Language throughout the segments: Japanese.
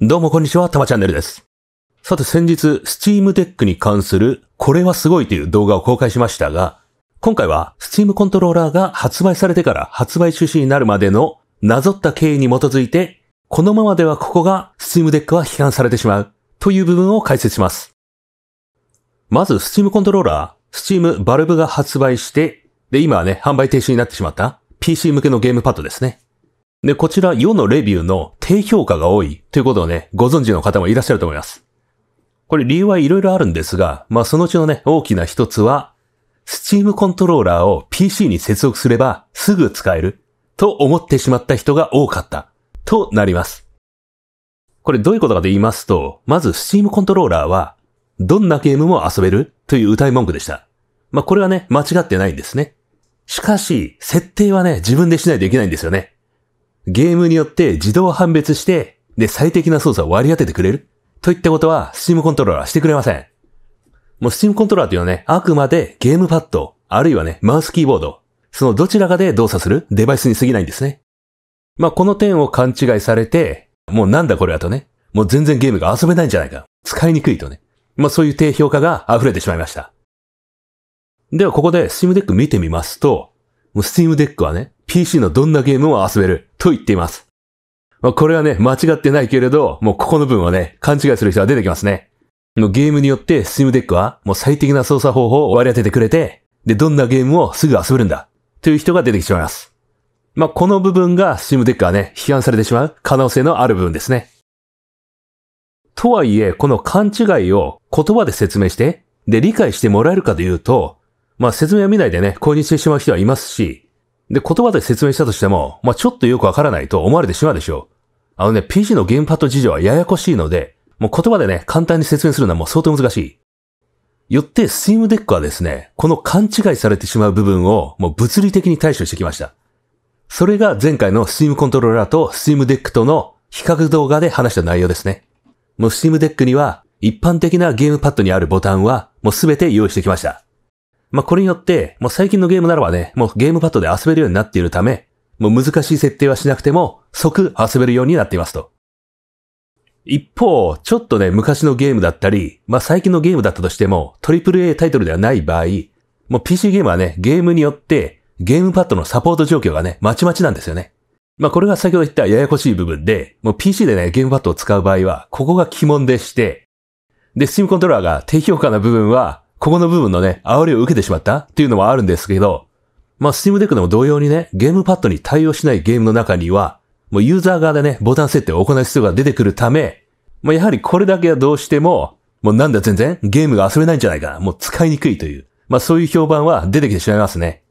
どうもこんにちは、たまチャンネルです。さて先日、Steam Deck に関するこれはすごいという動画を公開しましたが、今回は Steam コントローラーが発売されてから発売中止になるまでのなぞった経緯に基づいて、このままではここが Steam Deck は批判されてしまうという部分を解説します。まず Steam コントローラー、Steam バルブが発売して、で今はね、販売停止になってしまった PC 向けのゲームパッドですね。で、こちら世のレビューの低評価が多いということをね、ご存知の方もいらっしゃると思います。これ理由はいろいろあるんですが、まあそのうちのね、大きな一つは、スチームコントローラーを PC に接続すればすぐ使えると思ってしまった人が多かったとなります。これどういうことかと言いますと、まずスチームコントローラーは、どんなゲームも遊べるという歌い文句でした。まあ、これはね、間違ってないんですね。しかし、設定はね、自分でしないといけないんですよね。ゲームによって自動判別して、で、最適な操作を割り当ててくれるといったことは、スチームコントローラーしてくれません。もうスチームコントローラーというのはね、あくまでゲームパッド、あるいはね、マウスキーボード、そのどちらかで動作するデバイスに過ぎないんですね。まあ、この点を勘違いされて、もうなんだこれだとね、もう全然ゲームが遊べないんじゃないか。使いにくいとね。まあ、そういう低評価が溢れてしまいました。では、ここでスチームデック見てみますと、もうスチームデックはね、PC のどんなゲームも遊べると言っています。まあ、これはね、間違ってないけれど、もうここの部分はね、勘違いする人は出てきますね。もうゲームによってスチームデックはもう最適な操作方法を割り当ててくれて、で、どんなゲームをすぐ遊べるんだという人が出てきてしまいます。まあ、この部分がスチームデックはね、批判されてしまう可能性のある部分ですね。とはいえ、この勘違いを言葉で説明して、で、理解してもらえるかというと、まあ、説明を見ないでね、購入してしまう人はいますし、で、言葉で説明したとしても、まあ、ちょっとよくわからないと思われてしまうでしょう。あのね、PC のゲームパッド事情はややこしいので、もう言葉でね、簡単に説明するのはもう相当難しい。よって、Steam Deck はですね、この勘違いされてしまう部分をもう物理的に対処してきました。それが前回の Steam コントローラーと Steam Deck との比較動画で話した内容ですね。もう Steam Deck には一般的なゲームパッドにあるボタンはもうすべて用意してきました。まあ、これによって、もう最近のゲームならばね、もうゲームパッドで遊べるようになっているため、もう難しい設定はしなくても、即遊べるようになっていますと。一方、ちょっとね、昔のゲームだったり、まあ、最近のゲームだったとしても、AAA タイトルではない場合、もう PC ゲームはね、ゲームによって、ゲームパッドのサポート状況がね、まちまちなんですよね。まあ、これが先ほど言ったややこしい部分で、もう PC でね、ゲームパッドを使う場合は、ここが鬼門でして、で、Steam コントローラーが低評価な部分は、ここの部分のね、煽りを受けてしまったっていうのもあるんですけど、まあ、Steam Deck でも同様にね、ゲームパッドに対応しないゲームの中には、もうユーザー側でね、ボタン設定を行う必要が出てくるため、まあ、やはりこれだけはどうしても、もうなんだ全然ゲームが遊べないんじゃないか。もう使いにくいという。まあそういう評判は出てきてしまいますね。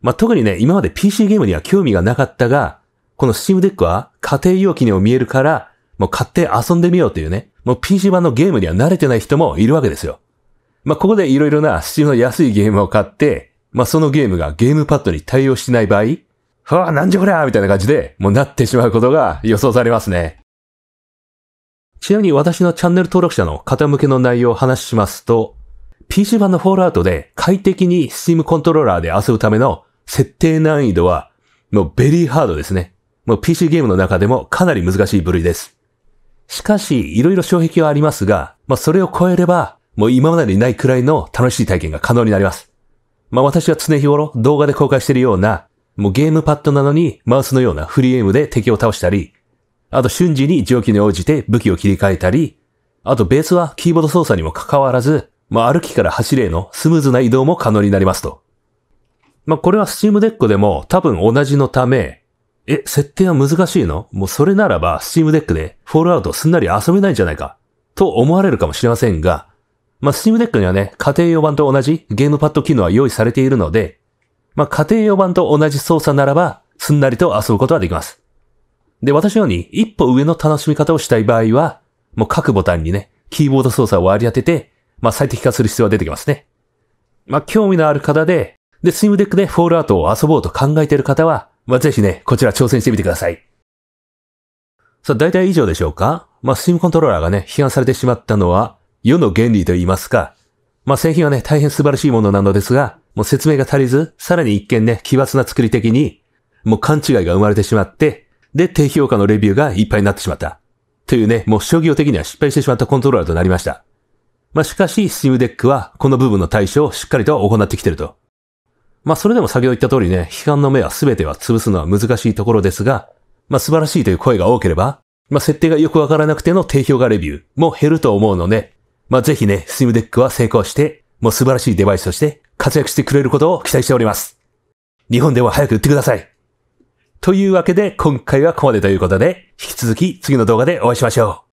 まあ特にね、今まで PC ゲームには興味がなかったが、この Steam Deck は家庭容器にも見えるから、もう買って遊んでみようというね、もう PC 版のゲームには慣れてない人もいるわけですよ。まあ、ここでいろいろな Steam の安いゲームを買って、まあ、そのゲームがゲームパッドに対応してない場合、はあ、なんじゃこりゃみたいな感じで、もうなってしまうことが予想されますね。ちなみに私のチャンネル登録者の方向けの内容を話しますと、PC 版のフォールアウトで快適に Steam コントローラーで遊ぶための設定難易度は、もうベリーハードですね。もう PC ゲームの中でもかなり難しい部類です。しかし、いろいろ障壁はありますが、まあそれを超えればもう今までにないくらいの楽しい体験が可能になります。まあ私は常日頃動画で公開しているような、もうゲームパッドなのにマウスのようなフリーエイムで敵を倒したり、あと瞬時に状況に応じて武器を切り替えたり、あとベースはキーボード操作にも関わらず、まあ歩きから走れへのスムーズな移動も可能になりますと。まあこれは Steam ックでも多分同じのため、え、設定は難しいのもうそれならばスチームデックで Fallout すんなり遊べないんじゃないかと思われるかもしれませんが、まあ、Steam Deck にはね、家庭用版と同じゲームパッド機能は用意されているので、まあ、家庭用版と同じ操作ならば、すんなりと遊ぶことができます。で、私のように一歩上の楽しみ方をしたい場合は、もう各ボタンにね、キーボード操作を割り当てて、まあ、最適化する必要は出てきますね。まあ、興味のある方で、で、Steam Deck でフォールアウトを遊ぼうと考えている方は、まあ、ぜひね、こちら挑戦してみてください。さあ、大体以上でしょうかまあ、Steam コントローラーがね、批判されてしまったのは、世の原理と言いますか、まあ、製品はね、大変素晴らしいものなのですが、もう説明が足りず、さらに一見ね、奇抜な作り的に、もう勘違いが生まれてしまって、で、低評価のレビューがいっぱいになってしまった。というね、もう商業的には失敗してしまったコントローラーとなりました。まあ、しかし、スチームデックはこの部分の対処をしっかりと行ってきてると。まあ、それでも先ほど言った通りね、批判の目は全ては潰すのは難しいところですが、まあ、素晴らしいという声が多ければ、まあ、設定がよくわからなくての低評価レビューも減ると思うので、まあ、ぜひね、スイムデックは成功して、もう素晴らしいデバイスとして活躍してくれることを期待しております。日本では早く売ってください。というわけで今回はここまでということで、引き続き次の動画でお会いしましょう。